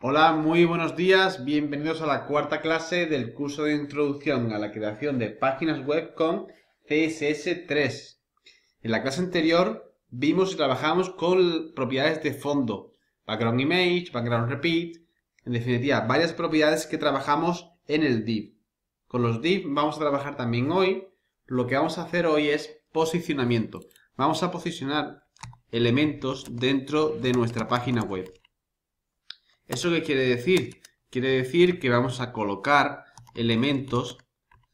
Hola, muy buenos días. Bienvenidos a la cuarta clase del curso de introducción a la creación de páginas web con CSS3. En la clase anterior vimos y trabajamos con propiedades de fondo, background image, background repeat, en definitiva, varias propiedades que trabajamos en el div. Con los div vamos a trabajar también hoy. Lo que vamos a hacer hoy es posicionamiento. Vamos a posicionar elementos dentro de nuestra página web. ¿Eso qué quiere decir? Quiere decir que vamos a colocar elementos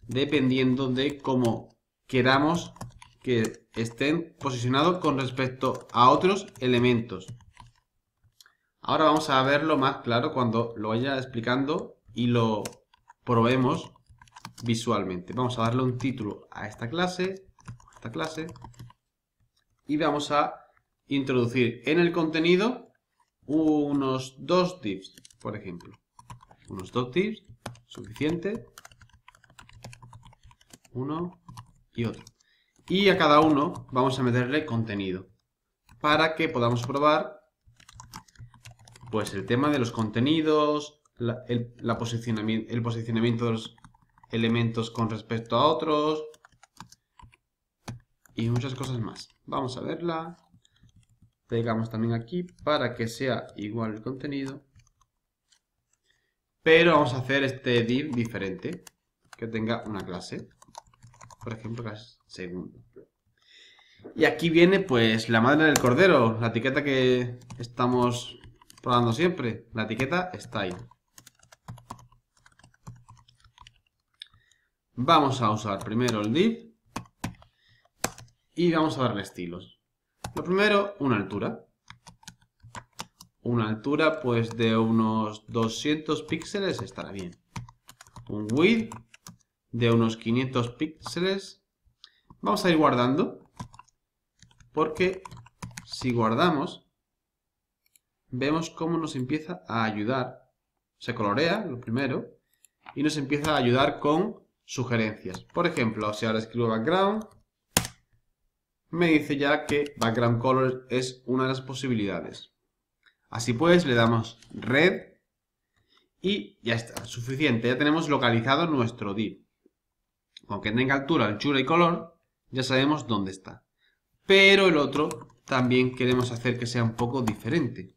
dependiendo de cómo queramos que estén posicionados con respecto a otros elementos. Ahora vamos a verlo más claro cuando lo vaya explicando y lo probemos visualmente. Vamos a darle un título a esta clase, a esta clase, y vamos a introducir en el contenido unos dos tips, por ejemplo. Unos dos tips, suficiente. Uno y otro. Y a cada uno vamos a meterle contenido. Para que podamos probar pues el tema de los contenidos, posicionamiento, el posicionamiento de los elementos con respecto a otros y muchas cosas más. Vamos a verla pegamos también aquí para que sea igual el contenido. Pero vamos a hacer este div diferente, que tenga una clase. Por ejemplo, clase segunda Y aquí viene pues la madre del cordero, la etiqueta que estamos probando siempre, la etiqueta style. Vamos a usar primero el div y vamos a darle estilos. Lo primero, una altura. Una altura, pues, de unos 200 píxeles estará bien. Un width de unos 500 píxeles. Vamos a ir guardando. Porque si guardamos, vemos cómo nos empieza a ayudar. Se colorea, lo primero, y nos empieza a ayudar con sugerencias. Por ejemplo, si ahora escribo background, me dice ya que background color es una de las posibilidades. Así pues, le damos red y ya está, suficiente. Ya tenemos localizado nuestro div. Aunque tenga altura, anchura y color, ya sabemos dónde está. Pero el otro también queremos hacer que sea un poco diferente.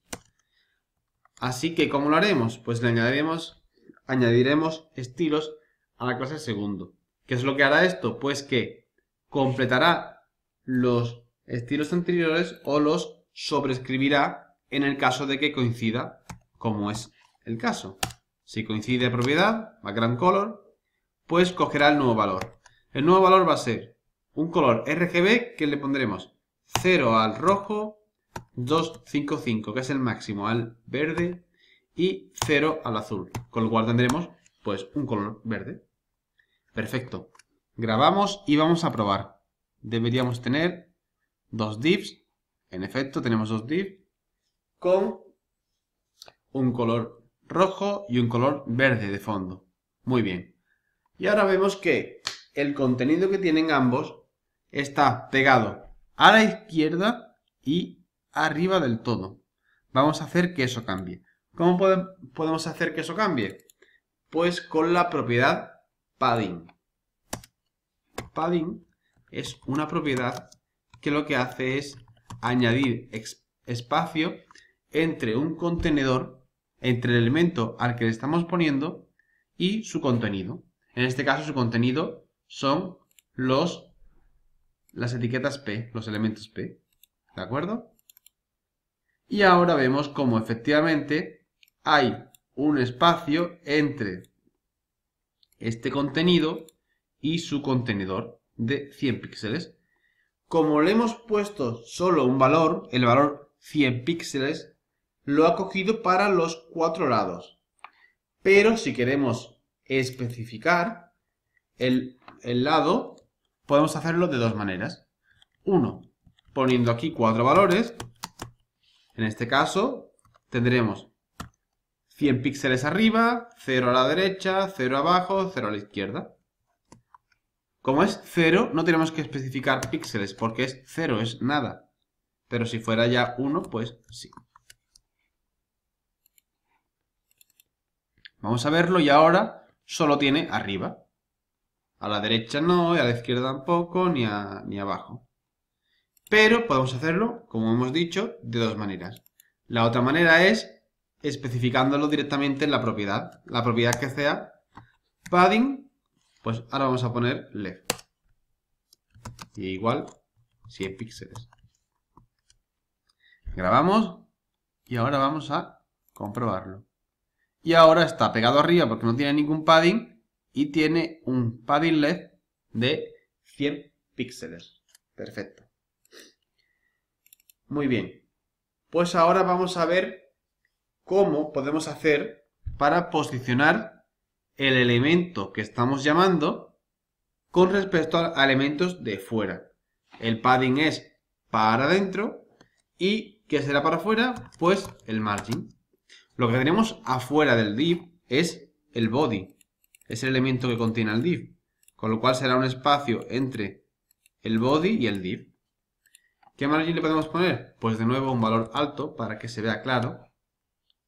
Así que, ¿cómo lo haremos? Pues le añadiremos, añadiremos estilos a la clase segundo. ¿Qué es lo que hará esto? Pues que completará los estilos anteriores o los sobrescribirá en el caso de que coincida, como es el caso. Si coincide propiedad, background color, pues cogerá el nuevo valor. El nuevo valor va a ser un color RGB que le pondremos 0 al rojo, 255, que es el máximo, al verde y 0 al azul, con lo cual tendremos pues un color verde. Perfecto. Grabamos y vamos a probar deberíamos tener dos divs. En efecto, tenemos dos divs con un color rojo y un color verde de fondo. Muy bien. Y ahora vemos que el contenido que tienen ambos está pegado a la izquierda y arriba del todo. Vamos a hacer que eso cambie. ¿Cómo podemos hacer que eso cambie? Pues con la propiedad padding. Padding es una propiedad que lo que hace es añadir espacio entre un contenedor, entre el elemento al que le estamos poniendo y su contenido. En este caso su contenido son los, las etiquetas P, los elementos P. ¿De acuerdo? Y ahora vemos cómo efectivamente hay un espacio entre este contenido y su contenedor de 100 píxeles. Como le hemos puesto solo un valor, el valor 100 píxeles, lo ha cogido para los cuatro lados. Pero si queremos especificar el, el lado, podemos hacerlo de dos maneras. Uno, poniendo aquí cuatro valores. En este caso, tendremos 100 píxeles arriba, 0 a la derecha, 0 abajo, 0 a la izquierda. Como es 0, no tenemos que especificar píxeles, porque es 0, es nada. Pero si fuera ya 1, pues sí. Vamos a verlo y ahora solo tiene arriba. A la derecha no, y a la izquierda tampoco, ni, a, ni abajo. Pero podemos hacerlo, como hemos dicho, de dos maneras. La otra manera es especificándolo directamente en la propiedad. La propiedad que sea padding pues ahora vamos a poner left. Y igual 100 píxeles. Grabamos y ahora vamos a comprobarlo. Y ahora está pegado arriba porque no tiene ningún padding y tiene un padding left de 100 píxeles. Perfecto. Muy bien. Pues ahora vamos a ver cómo podemos hacer para posicionar el elemento que estamos llamando con respecto a elementos de fuera. El padding es para adentro y ¿qué será para afuera? Pues el margin. Lo que tenemos afuera del div es el body, es el elemento que contiene el div, con lo cual será un espacio entre el body y el div. ¿Qué margin le podemos poner? Pues de nuevo un valor alto para que se vea claro,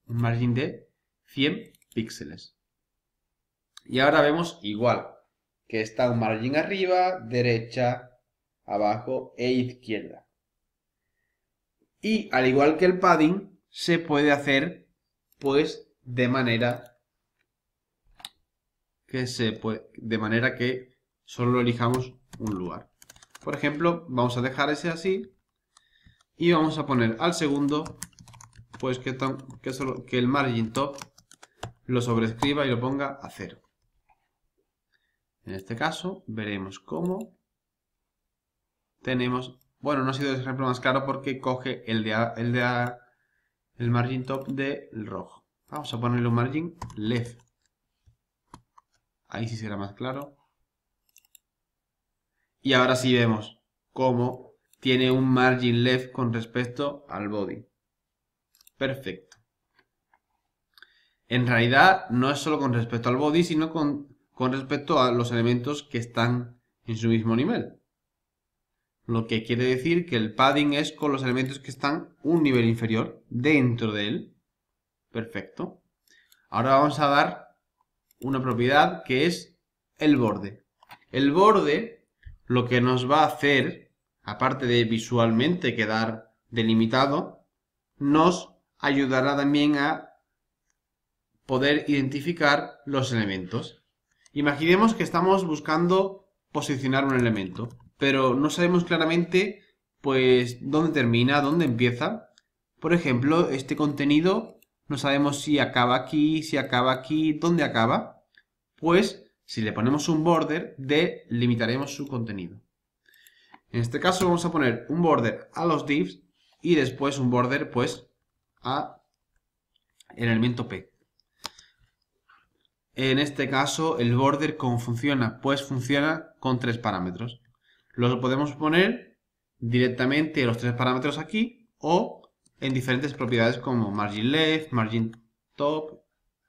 un margin de 100 píxeles. Y ahora vemos igual, que está un margin arriba, derecha, abajo e izquierda. Y al igual que el padding, se puede hacer pues de manera que se puede, de manera que solo elijamos un lugar. Por ejemplo, vamos a dejar ese así y vamos a poner al segundo pues que, que el margin top lo sobrescriba y lo ponga a cero. En este caso veremos cómo tenemos... Bueno, no ha sido el ejemplo más claro porque coge el de, el, de el margin top del rojo. Vamos a ponerle un margin left. Ahí sí será más claro. Y ahora sí vemos cómo tiene un margin left con respecto al body. Perfecto. En realidad no es solo con respecto al body, sino con con respecto a los elementos que están en su mismo nivel. Lo que quiere decir que el padding es con los elementos que están un nivel inferior dentro de él. Perfecto. Ahora vamos a dar una propiedad que es el borde. El borde lo que nos va a hacer, aparte de visualmente quedar delimitado, nos ayudará también a poder identificar los elementos. Imaginemos que estamos buscando posicionar un elemento, pero no sabemos claramente pues dónde termina, dónde empieza. Por ejemplo, este contenido no sabemos si acaba aquí, si acaba aquí, dónde acaba. Pues si le ponemos un border, delimitaremos su contenido. En este caso vamos a poner un border a los divs y después un border pues a el elemento p en este caso el border, ¿cómo funciona? Pues funciona con tres parámetros. Los podemos poner directamente los tres parámetros aquí o en diferentes propiedades como margin left, margin top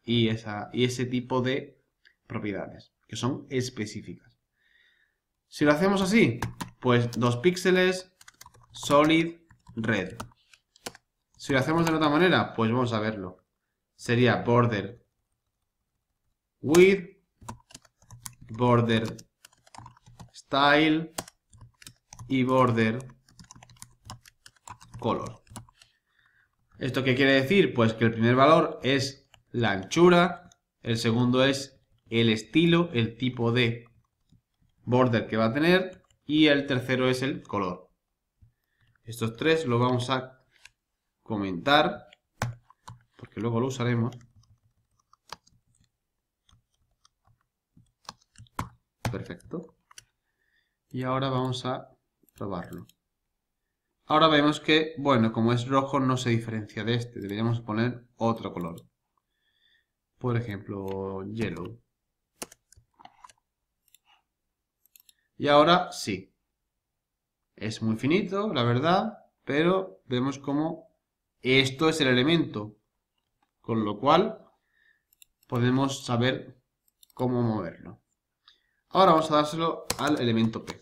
y, esa, y ese tipo de propiedades que son específicas. Si lo hacemos así, pues dos píxeles, solid, red. Si lo hacemos de otra manera, pues vamos a verlo. Sería border with border style y border color. ¿Esto qué quiere decir? Pues que el primer valor es la anchura, el segundo es el estilo, el tipo de border que va a tener y el tercero es el color. Estos tres los vamos a comentar porque luego lo usaremos. perfecto. Y ahora vamos a probarlo. Ahora vemos que, bueno, como es rojo no se diferencia de este. Deberíamos poner otro color. Por ejemplo, yellow. Y ahora sí. Es muy finito, la verdad, pero vemos como esto es el elemento. Con lo cual podemos saber cómo moverlo. Ahora vamos a dárselo al elemento P.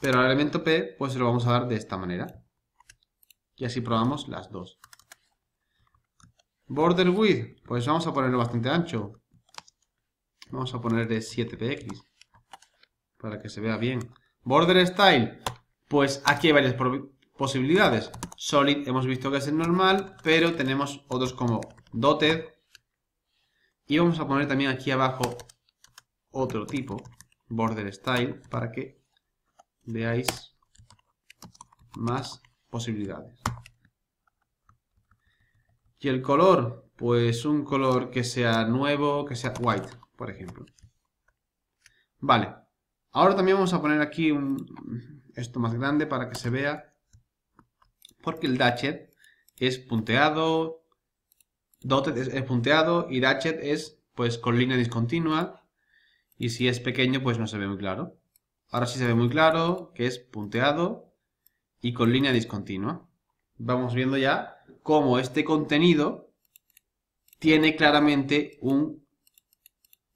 Pero al elemento P, pues se lo vamos a dar de esta manera. Y así probamos las dos. Border width, pues vamos a ponerlo bastante ancho. Vamos a ponerle 7px para que se vea bien. Border style, pues aquí hay varias posibilidades. Solid hemos visto que es el normal, pero tenemos otros como dotted. Y vamos a poner también aquí abajo otro tipo, border style, para que veáis más posibilidades. Y el color, pues un color que sea nuevo, que sea white, por ejemplo. Vale, ahora también vamos a poner aquí esto más grande para que se vea, porque el datchet es punteado, dotted es, punteado y datchet es pues con línea discontinua, y si es pequeño, pues no se ve muy claro. Ahora sí se ve muy claro que es punteado y con línea discontinua. Vamos viendo ya cómo este contenido tiene claramente un,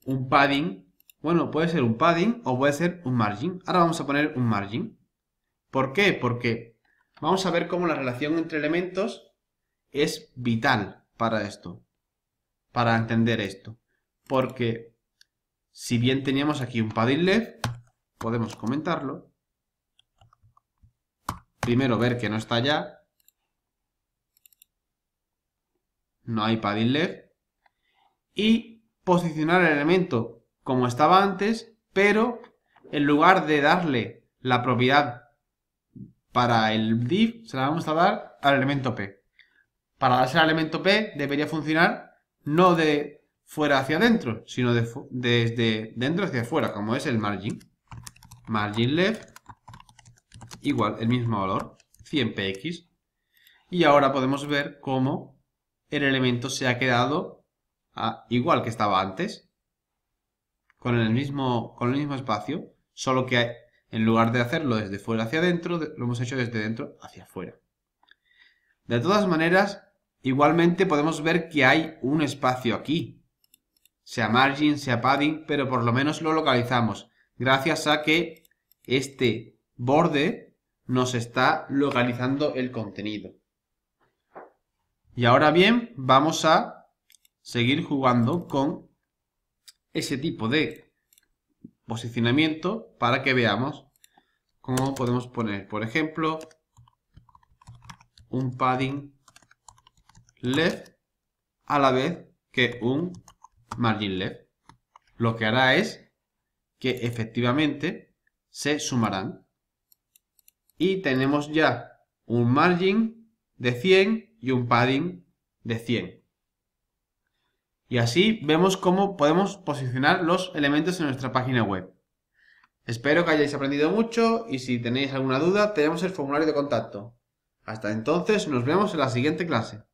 un padding. Bueno, puede ser un padding o puede ser un margin. Ahora vamos a poner un margin. ¿Por qué? Porque vamos a ver cómo la relación entre elementos es vital para esto, para entender esto. Porque si bien teníamos aquí un padding left, podemos comentarlo. Primero ver que no está ya. No hay padding left. Y posicionar el elemento como estaba antes, pero en lugar de darle la propiedad para el div, se la vamos a dar al elemento p. Para darse al elemento p debería funcionar no de fuera hacia adentro, sino desde dentro hacia afuera, como es el margin. Margin left, igual, el mismo valor, 100 px. Y ahora podemos ver cómo el elemento se ha quedado ah, igual que estaba antes, con el, mismo, con espacio, solo que en lugar de hacerlo desde fuera hacia adentro, lo hemos hecho desde dentro hacia afuera. De todas maneras, igualmente podemos ver que hay un espacio aquí, sea margin, sea padding, pero por lo menos lo localizamos, gracias a que este borde nos está localizando el contenido. Y ahora bien, vamos a seguir jugando con ese tipo de posicionamiento para que veamos cómo podemos poner, por ejemplo, un padding left a la vez que un margin left. Lo que hará es que efectivamente se sumarán. Y tenemos ya un margin de 100 y un padding de 100. Y así vemos cómo podemos posicionar los elementos en nuestra página web. Espero que hayáis aprendido mucho y si tenéis alguna duda tenemos el formulario de contacto. Hasta entonces nos vemos en la siguiente clase.